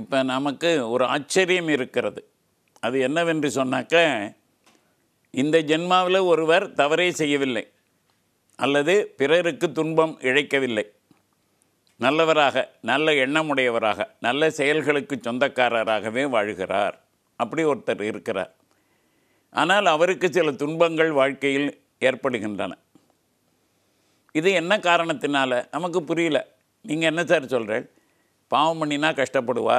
இப்போ நமக்கு ஒரு ஆச்சரியம் இருக்கிறது அது என்னவென்று சொன்னாக்க இந்த ஜென்மாவில் ஒருவர் தவறே செய்யவில்லை அல்லது பிறருக்கு துன்பம் இழைக்கவில்லை நல்லவராக நல்ல எண்ணமுடையவராக நல்ல செயல்களுக்கு சொந்தக்காரராகவே வாழ்கிறார் அப்படி ஒருத்தர் இருக்கிறார் ஆனால் அவருக்கு சில துன்பங்கள் வாழ்க்கையில் ஏற்படுகின்றன இது என்ன காரணத்தினால நமக்கு புரியல நீங்கள் என்ன சார் சொல்கிறேன் பாவம் பண்ணினா கஷ்டப்படுவா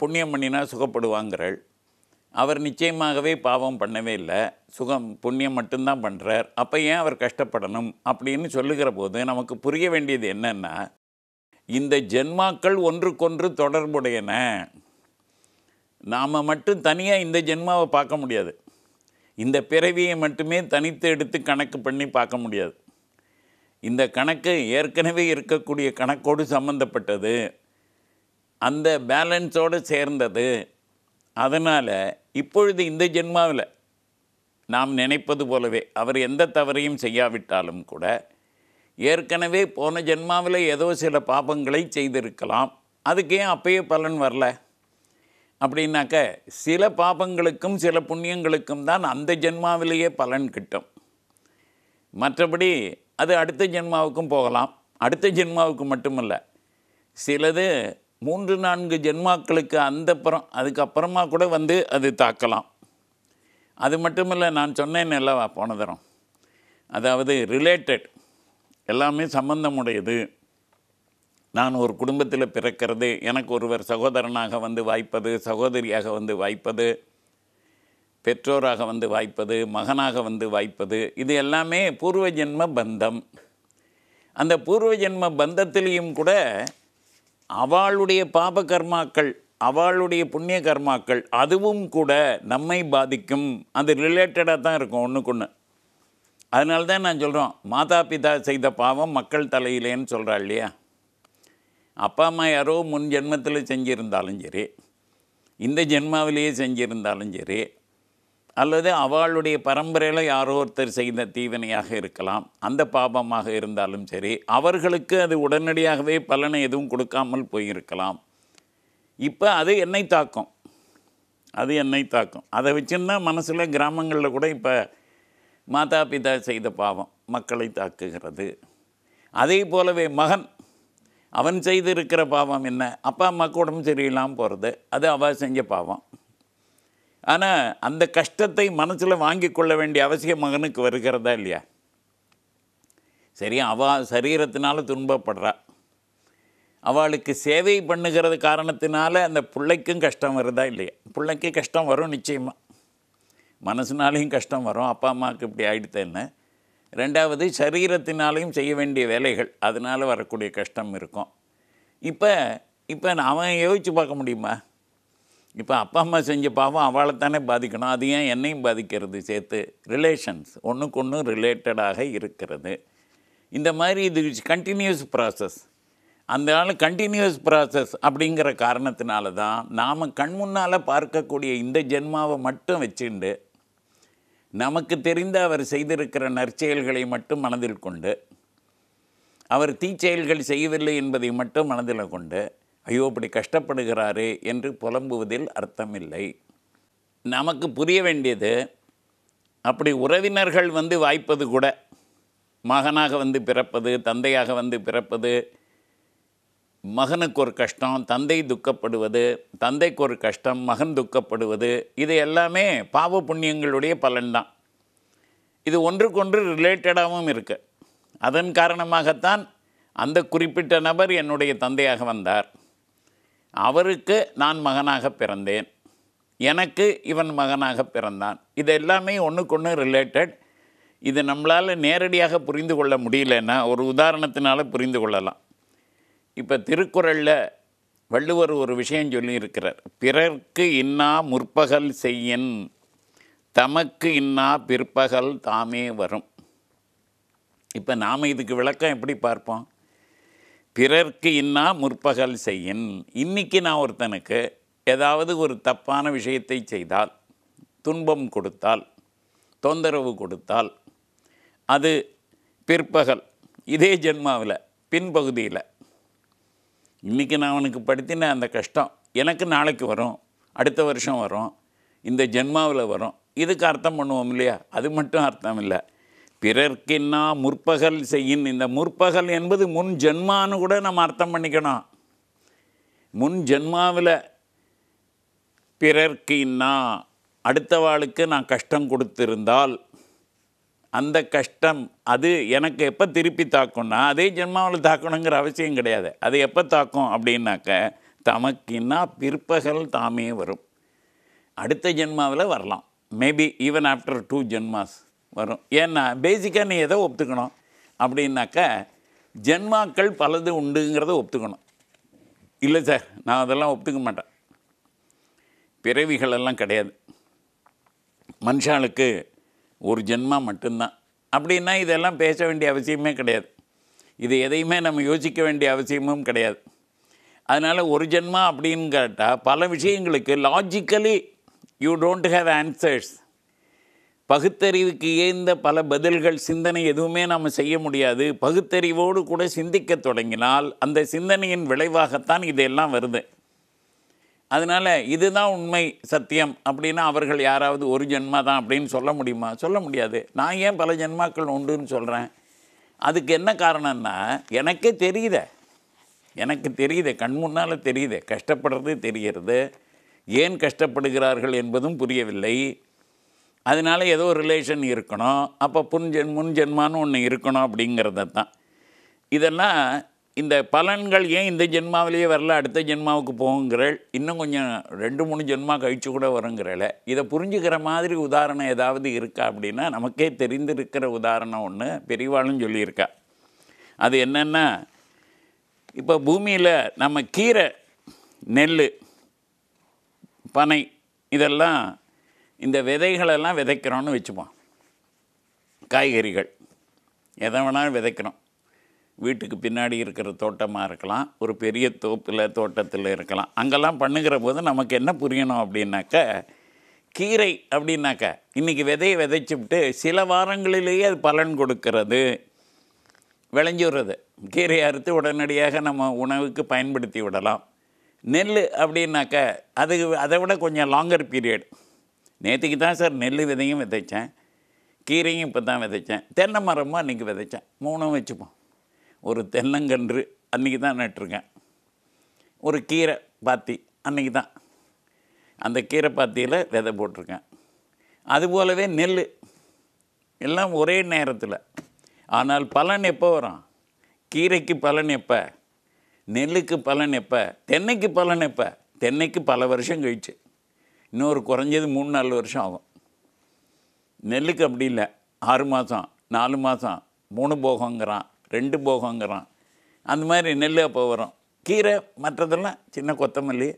புண்ணியம் பண்ணினா சுகப்படுவாங்கிறாள் அவர் நிச்சயமாகவே பாவம் பண்ணவே இல்லை சுகம் புண்ணியம் மட்டும்தான் பண்ணுறார் அப்போ ஏன் அவர் கஷ்டப்படணும் அப்படின்னு சொல்லுகிற போது நமக்கு புரிய வேண்டியது என்னென்னா இந்த ஜென்மாக்கள் ஒன்றுக்கொன்று தொடர்புடையன நாம் மட்டும் தனியாக இந்த ஜென்மாவை பார்க்க முடியாது இந்த பிறவியை மட்டுமே தனித்து எடுத்து கணக்கு பண்ணி பார்க்க முடியாது இந்த கணக்கு ஏற்கனவே இருக்கக்கூடிய கணக்கோடு சம்மந்தப்பட்டது அந்த பேலன்ஸோடு சேர்ந்தது அதனால் இப்பொழுது இந்த ஜென்மாவில் நாம் நினைப்பது போலவே அவர் எந்த தவறையும் செய்யாவிட்டாலும் கூட ஏற்கனவே போன ஜென்மாவில் ஏதோ சில பாபங்களை செய்திருக்கலாம் அதுக்கு ஏன் அப்பயே பலன் வரல அப்படின்னாக்க சில பாபங்களுக்கும் சில புண்ணியங்களுக்கும் தான் அந்த ஜென்மாவிலேயே பலன் கிட்டும் மற்றபடி அது அடுத்த ஜென்மாவுக்கும் போகலாம் அடுத்த ஜென்மாவுக்கு மட்டுமல்ல சிலது மூன்று நான்கு ஜென்மாக்களுக்கு அந்த அப்புறம் அதுக்கப்புறமா கூட வந்து அது தாக்கலாம் அது மட்டும் இல்லை நான் சொன்னேன் நல்லா போன தரம் அதாவது ரிலேட்டட் எல்லாமே சம்பந்தமுடையது நான் ஒரு குடும்பத்தில் பிறக்கிறது எனக்கு ஒருவர் சகோதரனாக வந்து வாய்ப்பது சகோதரியாக வந்து வாய்ப்பது பெற்றோராக வந்து வாய்ப்பது மகனாக வந்து வாய்ப்பது இது எல்லாமே பூர்வ ஜென்ம பந்தம் அந்த பூர்வ ஜென்ம பந்தத்திலையும் கூட அவளுடைய பாப கர்மாக்கள் அவளுடைய புண்ணிய கர்மாக்கள் அதுவும் கூட நம்மை பாதிக்கும் அது ரிலேட்டடாக தான் இருக்கும் ஒன்று அதனால தான் நான் சொல்கிறோம் மாதா பிதா செய்த பாவம் மக்கள் தலையிலேன்னு சொல்கிறாள் இல்லையா அப்பா அம்மா யாரோ முன் ஜென்மத்தில் செஞ்சுருந்தாலும் சரி இந்த ஜென்மாவிலேயே செஞ்சுருந்தாலும் சரி அல்லது அவளுடைய பரம்பரையில் யாரோ ஒருத்தர் செய்த தீவனையாக இருக்கலாம் அந்த பாபமாக இருந்தாலும் சரி அவர்களுக்கு அது உடனடியாகவே பலனை எதுவும் கொடுக்காமல் போயிருக்கலாம் இப்போ அது என்னை தாக்கும் அது என்னை தாக்கும் அதை வச்சுன்னா மனசில் கிராமங்களில் கூட இப்போ மாதா பிதா செய்த பாவம் மக்களை தாக்குகிறது அதே போலவே மகன் அவன் செய்திருக்கிற பாவம் என்ன அப்பா அம்மாவுக்கு உடம்பு சரியில்லாமல் போகிறது அது அவள் செஞ்ச பாவம் ஆனால் அந்த கஷ்டத்தை மனசில் வாங்கி கொள்ள வேண்டிய அவசியம் மகனுக்கு வருகிறதா இல்லையா சரி அவ சரீரத்தினால துன்பப்படுறா அவளுக்கு சேவை பண்ணுகிறது காரணத்தினால அந்த பிள்ளைக்கும் கஷ்டம் வருதா இல்லையா பிள்ளைக்கு கஷ்டம் வரும் நிச்சயமாக மனசுனாலேயும் கஷ்டம் வரும் அப்பா அம்மாவுக்கு இப்படி ஆகிடுத்தேன்னு ரெண்டாவது சரீரத்தினாலையும் செய்ய வேண்டிய வேலைகள் அதனால் வரக்கூடிய கஷ்டம் இருக்கும் இப்போ இப்போ அவன் யோசித்து பார்க்க முடியுமா இப்போ அப்பா அம்மா செஞ்ச பாவம் அவளை தானே பாதிக்கணும் அது ஏன் என்னையும் பாதிக்கிறது சேர்த்து ரிலேஷன்ஸ் ஒன்றுக்கு ஒன்று ரிலேட்டடாக இருக்கிறது இந்த மாதிரி இது கண்டினியூஸ் ப்ராசஸ் அந்த நாள் கண்டினியூஸ் ப்ராசஸ் அப்படிங்கிற காரணத்தினால தான் நாம் கண் முன்னால் பார்க்கக்கூடிய இந்த ஜென்மாவை மட்டும் வச்சுண்டு நமக்கு தெரிந்த அவர் செய்திருக்கிற நற்செயல்களை மட்டும் மனதில் கொண்டு அவர் தீச்செயல்கள் செய்யவில்லை என்பதை மட்டும் மனதில் கொண்டு ஐயோ இப்படி கஷ்டப்படுகிறாரு என்று புலம்புவதில் அர்த்தமில்லை நமக்கு புரிய வேண்டியது அப்படி உறவினர்கள் வந்து வாய்ப்பது கூட மகனாக வந்து பிறப்பது தந்தையாக வந்து பிறப்பது மகனுக்கு ஒரு கஷ்டம் தந்தை துக்கப்படுவது தந்தைக்கு ஒரு கஷ்டம் மகன் துக்கப்படுவது இது எல்லாமே பாவ புண்ணியங்களுடைய பலன்தான் இது ஒன்றுக்கொன்று ரிலேட்டடாகவும் இருக்குது அதன் காரணமாகத்தான் அந்த குறிப்பிட்ட நபர் என்னுடைய தந்தையாக வந்தார் அவருக்கு நான் மகனாக பிறந்தேன் எனக்கு இவன் மகனாக பிறந்தான் இது எல்லாமே ஒன்றுக்கு ஒன்று ரிலேட்டட் இது நம்மளால் நேரடியாக புரிந்து கொள்ள முடியலன்னா ஒரு உதாரணத்தினால் புரிந்து கொள்ளலாம் இப்போ திருக்குறளில் வள்ளுவர் ஒரு விஷயம் சொல்லியிருக்கிறார் பிறர்க்கு இன்னா முற்பகல் செய்யன் தமக்கு இன்னா பிற்பகல் தாமே வரும் இப்போ நாம் இதுக்கு விளக்கம் எப்படி பார்ப்போம் பிறர்க்கு இன்னா முற்பகல் செய்யின் இன்னைக்கு நான் ஒருத்தனுக்கு ஏதாவது ஒரு தப்பான விஷயத்தை செய்தால் துன்பம் கொடுத்தால் தொந்தரவு கொடுத்தால் அது பிற்பகல் இதே ஜென்மாவில் பின்பகுதியில் இன்றைக்கி நான் அவனுக்கு படுத்தின அந்த கஷ்டம் எனக்கு நாளைக்கு வரும் அடுத்த வருஷம் வரும் இந்த ஜென்மாவில் வரும் இதுக்கு அர்த்தம் பண்ணுவோம் இல்லையா அது மட்டும் அர்த்தம் இல்லை பிறர்க்கின்னா முற்பகல் செய்யின் இந்த முற்பகல் என்பது முன் ஜென்மான்னு கூட நம்ம அர்த்தம் பண்ணிக்கணும் முன் ஜென்மாவில் பிறர்க்கின்னா வாளுக்கு நான் கஷ்டம் கொடுத்திருந்தால் அந்த கஷ்டம் அது எனக்கு எப்போ திருப்பி தாக்கும்னா அதே ஜென்மாவில் தாக்கணுங்கிற அவசியம் கிடையாது அது எப்போ தாக்கும் அப்படின்னாக்க தமக்கின்னா பிற்பகல் தாமே வரும் அடுத்த ஜென்மாவில் வரலாம் மேபி ஈவன் ஆஃப்டர் டூ ஜென்மாஸ் வரும் ஏன்னா பேசிக்காக நீ எதை ஒத்துக்கணும் அப்படின்னாக்கா ஜென்மாக்கள் பலது உண்டுங்கிறத ஒத்துக்கணும் இல்லை சார் நான் அதெல்லாம் ஒத்துக்க மாட்டேன் பிறவிகளெல்லாம் கிடையாது மனுஷாளுக்கு ஒரு ஜென்மா மட்டும்தான் அப்படின்னா இதெல்லாம் பேச வேண்டிய அவசியமே கிடையாது இது எதையுமே நம்ம யோசிக்க வேண்டிய அவசியமும் கிடையாது அதனால் ஒரு ஜென்மா அப்படின்னு கேட்டால் பல விஷயங்களுக்கு logically you don't have answers பகுத்தறிவுக்கு ஏந்த பல பதில்கள் சிந்தனை எதுவுமே நாம் செய்ய முடியாது பகுத்தறிவோடு கூட சிந்திக்க தொடங்கினால் அந்த சிந்தனையின் விளைவாகத்தான் இதெல்லாம் வருது அதனால் இதுதான் உண்மை சத்தியம் அப்படின்னா அவர்கள் யாராவது ஒரு ஜென்மா தான் அப்படின்னு சொல்ல முடியுமா சொல்ல முடியாது நான் ஏன் பல ஜென்மாக்கள் உண்டுன்னு சொல்கிறேன் அதுக்கு என்ன காரணம்னா எனக்கே தெரியுத எனக்கு தெரியுத கண் முன்னால் தெரியுது கஷ்டப்படுறது தெரிகிறது ஏன் கஷ்டப்படுகிறார்கள் என்பதும் புரியவில்லை அதனால் ஏதோ ரிலேஷன் இருக்கணும் அப்போ புன்ஜென் முன்ஜென்மான்னு ஒன்று இருக்கணும் அப்படிங்கிறத தான் இதெல்லாம் இந்த பலன்கள் ஏன் இந்த ஜென்மாவிலேயே வரல அடுத்த ஜென்மாவுக்கு போகுங்கிறள் இன்னும் கொஞ்சம் ரெண்டு மூணு ஜென்மா கழிச்சு கூட வருங்கிறல இதை புரிஞ்சுக்கிற மாதிரி உதாரணம் ஏதாவது இருக்கா அப்படின்னா நமக்கே தெரிந்திருக்கிற உதாரணம் ஒன்று பெரிவாலும் சொல்லியிருக்கா அது என்னென்னா இப்போ பூமியில் நம்ம கீரை நெல் பனை இதெல்லாம் இந்த விதைகளெல்லாம் விதைக்கிறோன்னு வச்சுப்போம் காய்கறிகள் எதை வேணாலும் விதைக்கிறோம் வீட்டுக்கு பின்னாடி இருக்கிற தோட்டமாக இருக்கலாம் ஒரு பெரிய தோப்பில் தோட்டத்தில் இருக்கலாம் அங்கெல்லாம் பண்ணுகிற போது நமக்கு என்ன புரியணும் அப்படின்னாக்க கீரை அப்படின்னாக்க இன்றைக்கி விதையை விட்டு சில வாரங்களிலேயே அது பலன் கொடுக்கறது விளைஞ்சுடுறது கீரையை அறுத்து உடனடியாக நம்ம உணவுக்கு பயன்படுத்தி விடலாம் நெல் அப்படின்னாக்க அது அதை விட கொஞ்சம் லாங்கர் பீரியட் நேற்றுக்கு தான் சார் நெல் விதையும் விதைச்சேன் கீரையும் இப்போ தான் விதைச்சேன் தென்னை மரமும் அன்றைக்கி விதைச்சேன் மூணும் வச்சுப்போம் ஒரு தென்னங்கன்று அன்றைக்கி தான் நட்டுருக்கேன் ஒரு கீரை பாத்தி அன்றைக்கி தான் அந்த கீரை பாத்தியில் விதை போட்டிருக்கேன் அதுபோலவே நெல் எல்லாம் ஒரே நேரத்தில் ஆனால் பலன் எப்போ வரும் கீரைக்கு பலன் எப்போ நெல்லுக்கு பலன் எப்போ தென்னைக்கு பலன் எப்போ தென்னைக்கு பல வருஷம் கழிச்சு இன்னொரு குறைஞ்சது மூணு நாலு வருஷம் ஆகும் நெல்லுக்கு அப்படி இல்லை ஆறு மாதம் நாலு மாதம் மூணு போகங்கிறான் ரெண்டு போகங்கிறான் அந்த மாதிரி நெல் அப்போ வரும் கீரை மற்றதெல்லாம் சின்ன கொத்தமல்லி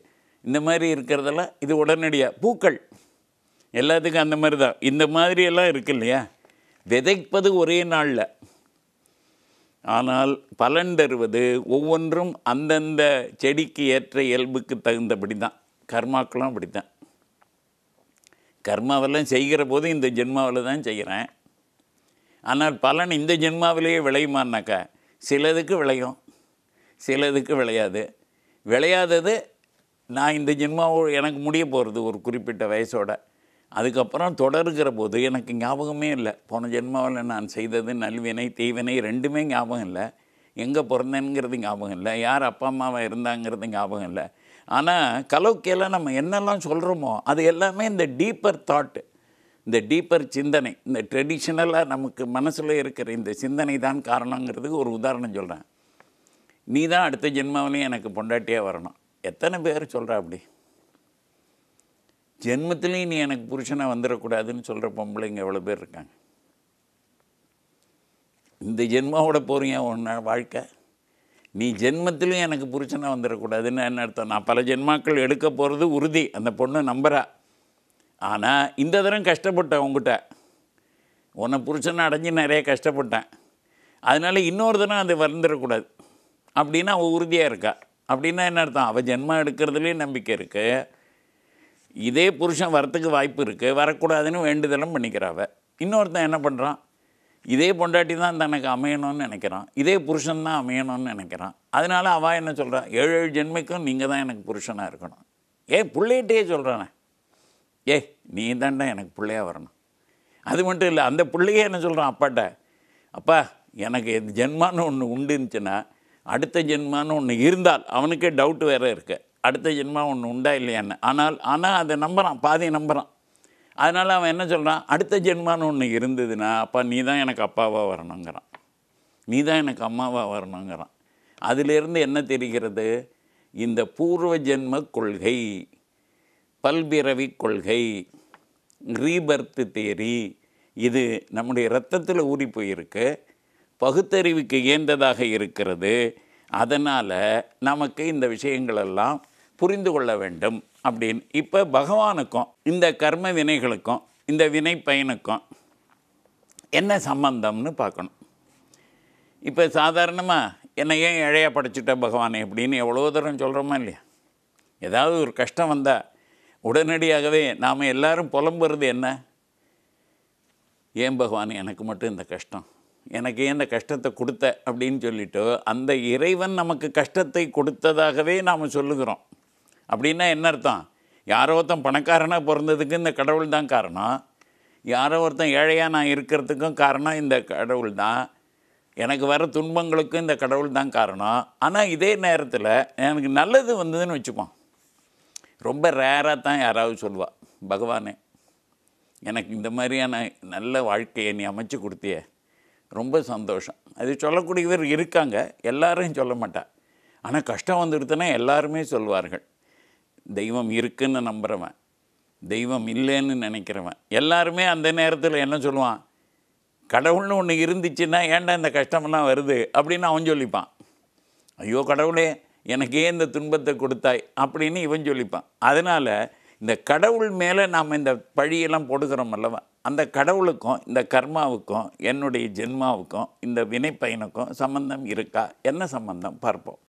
இந்த மாதிரி இருக்கிறதெல்லாம் இது உடனடியாக பூக்கள் எல்லாத்துக்கும் அந்த மாதிரி தான் இந்த மாதிரியெல்லாம் இருக்கு இல்லையா விதைப்பது ஒரே நாளில் ஆனால் பலன் தருவது ஒவ்வொன்றும் அந்தந்த செடிக்கு ஏற்ற இயல்புக்கு தகுந்தபடி தான் கர்மாக்களும் அப்படி தான் கர்மாவெல்லாம் செய்கிற போது இந்த ஜென்மாவில் தான் செய்கிறேன் ஆனால் பலன் இந்த ஜென்மாவிலேயே விளையுமான்னாக்கா சிலதுக்கு விளையும் சிலதுக்கு விளையாது விளையாதது நான் இந்த ஜென்மாவோ எனக்கு முடிய போகிறது ஒரு குறிப்பிட்ட வயசோட அதுக்கப்புறம் தொடருகிற போது எனக்கு ஞாபகமே இல்லை போன ஜென்மாவில் நான் செய்தது நல்வினை தீவினை ரெண்டுமே ஞாபகம் இல்லை எங்கே பிறந்தேங்கிறது ஞாபகம் இல்லை யார் அப்பா அம்மாவை இருந்தாங்கிறது ஞாபகம் இல்லை ஆனால் கலோக்கியில் நம்ம என்னெல்லாம் சொல்கிறோமோ அது எல்லாமே இந்த டீப்பர் தாட்டு இந்த டீப்பர் சிந்தனை இந்த ட்ரெடிஷ்னலாக நமக்கு மனசில் இருக்கிற இந்த சிந்தனை தான் காரணங்கிறதுக்கு ஒரு உதாரணம் சொல்கிறேன் நீ தான் அடுத்த ஜென்மாவிலையும் எனக்கு பொண்டாட்டியாக வரணும் எத்தனை பேர் சொல்கிறா அப்படி ஜென்மத்துலேயும் நீ எனக்கு புருஷனாக வந்துடக்கூடாதுன்னு சொல்கிற பொம்பளைங்க எவ்வளோ பேர் இருக்காங்க இந்த ஜென்மாவோட போகிறீங்க ஒன்று வாழ்க்கை நீ ஜென்மத்திலும் எனக்கு புருஷனாக வந்துடக்கூடாதுன்னு என்ன அர்த்தம் நான் பல ஜென்மாக்கள் எடுக்க போகிறது உறுதி அந்த பொண்ணு நம்புகிறா ஆனால் இந்த தரம் கஷ்டப்பட்டேன் உங்ககிட்ட உன்னை புருஷனை அடைஞ்சு நிறைய கஷ்டப்பட்டேன் அதனால் இன்னொரு தரம் அது வந்துடக்கூடாது அப்படின்னா அவள் உறுதியாக இருக்கா அப்படின்னா என்ன அர்த்தம் அவள் ஜென்மம் எடுக்கிறதுலேயும் நம்பிக்கை இருக்குது இதே புருஷன் வரத்துக்கு வாய்ப்பு இருக்குது வரக்கூடாதுன்னு வேண்டுதலும் பண்ணிக்கிறாவ இன்னொருத்தன் என்ன பண்ணுறான் இதே பொண்டாட்டி தான் தனக்கு அமையணும்னு நினைக்கிறான் இதே புருஷன் தான் அமையணும்னு நினைக்கிறான் அதனால் அவள் என்ன சொல்கிறான் ஏழு ஏழு ஜென்மைக்கும் நீங்கள் தான் எனக்கு புருஷனாக இருக்கணும் ஏ பிள்ளைகிட்டே சொல்கிறானே ஏ நீ தான்டா எனக்கு பிள்ளையாக வரணும் அது மட்டும் இல்லை அந்த பிள்ளையே என்ன சொல்கிறான் அப்பாட்ட அப்பா எனக்கு ஜென்மான்னு ஒன்று உண்டுச்சுன்னா அடுத்த ஜென்மான்னு ஒன்று இருந்தால் அவனுக்கே டவுட் வேறு இருக்குது அடுத்த ஜென்மா ஒன்று உண்டா இல்லையான்னு ஆனால் ஆனால் அதை நம்புகிறான் பாதி நம்புகிறான் அதனால் அவன் என்ன சொல்கிறான் அடுத்த ஜென்மான்னு ஒன்று இருந்ததுன்னா அப்பா நீ தான் எனக்கு அப்பாவாக வரணுங்கிறான் நீ தான் எனக்கு அம்மாவாக வரணுங்கிறான் அதிலிருந்து என்ன தெரிகிறது இந்த பூர்வ ஜென்ம கொள்கை பல்பிறவி கொள்கை ரீபர்த்து தேரி இது நம்முடைய இரத்தத்தில் ஊறி போயிருக்கு பகுத்தறிவுக்கு இயந்ததாக இருக்கிறது அதனால் நமக்கு இந்த விஷயங்களெல்லாம் புரிந்து கொள்ள வேண்டும் அப்படின்னு இப்போ பகவானுக்கும் இந்த கர்ம வினைகளுக்கும் இந்த வினை பயனுக்கும் என்ன சம்பந்தம்னு பார்க்கணும் இப்போ சாதாரணமாக என்னை ஏன் இழையா படைச்சிட்ட பகவானே அப்படின்னு எவ்வளோ தூரம் சொல்கிறோமா இல்லையா ஏதாவது ஒரு கஷ்டம் வந்தால் உடனடியாகவே நாம் எல்லோரும் புலம்புறது என்ன ஏன் பகவான் எனக்கு மட்டும் இந்த கஷ்டம் எனக்கு ஏன் இந்த கஷ்டத்தை கொடுத்த அப்படின்னு சொல்லிவிட்டு அந்த இறைவன் நமக்கு கஷ்டத்தை கொடுத்ததாகவே நாம் சொல்லுகிறோம் அப்படின்னா என்ன அர்த்தம் யாரோ ஒருத்தன் பணக்காரனாக பிறந்ததுக்கு இந்த கடவுள் தான் காரணம் யாரோ ஒருத்தன் ஏழையாக நான் இருக்கிறதுக்கும் காரணம் இந்த கடவுள் தான் எனக்கு வர துன்பங்களுக்கும் இந்த கடவுள் தான் காரணம் ஆனால் இதே நேரத்தில் எனக்கு நல்லது வந்ததுன்னு வச்சுப்போம் ரொம்ப ரேராக தான் யாராவது சொல்லுவாள் பகவானே எனக்கு இந்த மாதிரியான நல்ல வாழ்க்கையை நீ அமைச்சு கொடுத்திய ரொம்ப சந்தோஷம் அது சொல்லக்கூடியவர் இருக்காங்க எல்லாரையும் சொல்ல மாட்டா ஆனால் கஷ்டம் வந்துடுத்துன்னா எல்லாருமே சொல்வார்கள் தெய்வம் இருக்குன்னு நம்புகிறவன் தெய்வம் இல்லைன்னு நினைக்கிறவன் எல்லாருமே அந்த நேரத்தில் என்ன சொல்லுவான் கடவுள்னு ஒன்று இருந்துச்சுன்னா ஏன்டா இந்த கஷ்டமெல்லாம் வருது அப்படின்னு அவன் சொல்லிப்பான் ஐயோ கடவுளே எனக்கு ஏன் இந்த துன்பத்தை கொடுத்தாய் அப்படின்னு இவன் சொல்லிப்பான் அதனால் இந்த கடவுள் மேலே நாம் இந்த பழியெல்லாம் போடுகிறோம் அல்லவா அந்த கடவுளுக்கும் இந்த கர்மாவுக்கும் என்னுடைய ஜென்மாவுக்கும் இந்த வினைப்பயனுக்கும் சம்பந்தம் இருக்கா என்ன சம்பந்தம் பார்ப்போம்